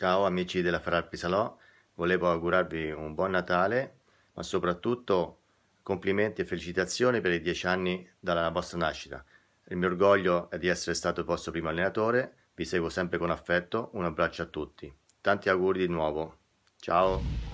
Ciao amici della Ferrari Salò, volevo augurarvi un buon Natale, ma soprattutto complimenti e felicitazioni per i dieci anni dalla vostra nascita. Il mio orgoglio è di essere stato il vostro primo allenatore, vi seguo sempre con affetto, un abbraccio a tutti. Tanti auguri di nuovo. Ciao!